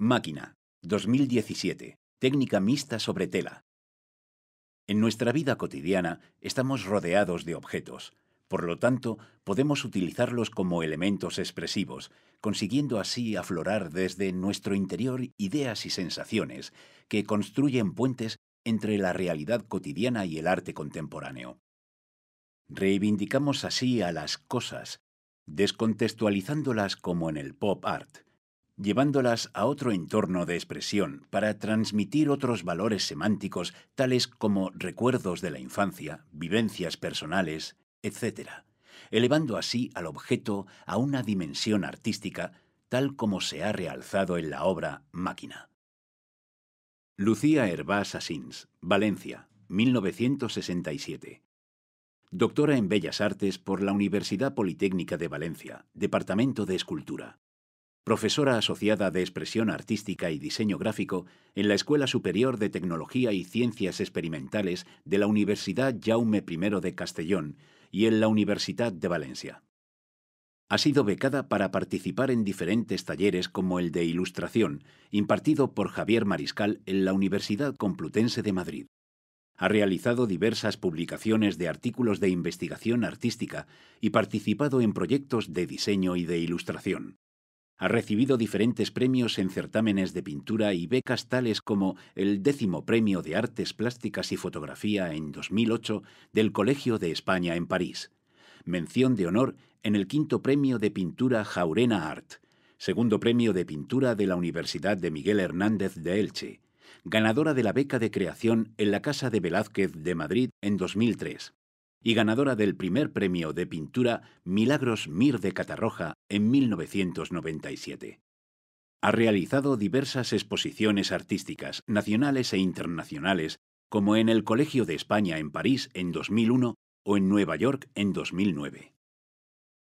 Máquina, 2017. Técnica mixta sobre tela. En nuestra vida cotidiana estamos rodeados de objetos, por lo tanto podemos utilizarlos como elementos expresivos, consiguiendo así aflorar desde nuestro interior ideas y sensaciones que construyen puentes entre la realidad cotidiana y el arte contemporáneo. Reivindicamos así a las cosas, descontextualizándolas como en el pop art llevándolas a otro entorno de expresión para transmitir otros valores semánticos tales como recuerdos de la infancia, vivencias personales, etc., elevando así al objeto a una dimensión artística tal como se ha realzado en la obra Máquina. Lucía Hervás Asins, Valencia, 1967. Doctora en Bellas Artes por la Universidad Politécnica de Valencia, Departamento de Escultura profesora asociada de Expresión Artística y Diseño Gráfico en la Escuela Superior de Tecnología y Ciencias Experimentales de la Universidad Jaume I de Castellón y en la Universidad de Valencia. Ha sido becada para participar en diferentes talleres como el de ilustración, impartido por Javier Mariscal en la Universidad Complutense de Madrid. Ha realizado diversas publicaciones de artículos de investigación artística y participado en proyectos de diseño y de ilustración. Ha recibido diferentes premios en certámenes de pintura y becas tales como el décimo premio de Artes Plásticas y Fotografía en 2008 del Colegio de España en París. Mención de honor en el quinto premio de pintura Jaurena Art, segundo premio de pintura de la Universidad de Miguel Hernández de Elche, ganadora de la beca de creación en la Casa de Velázquez de Madrid en 2003 y ganadora del primer premio de pintura Milagros Mir de Catarroja en 1997. Ha realizado diversas exposiciones artísticas, nacionales e internacionales, como en el Colegio de España en París en 2001 o en Nueva York en 2009.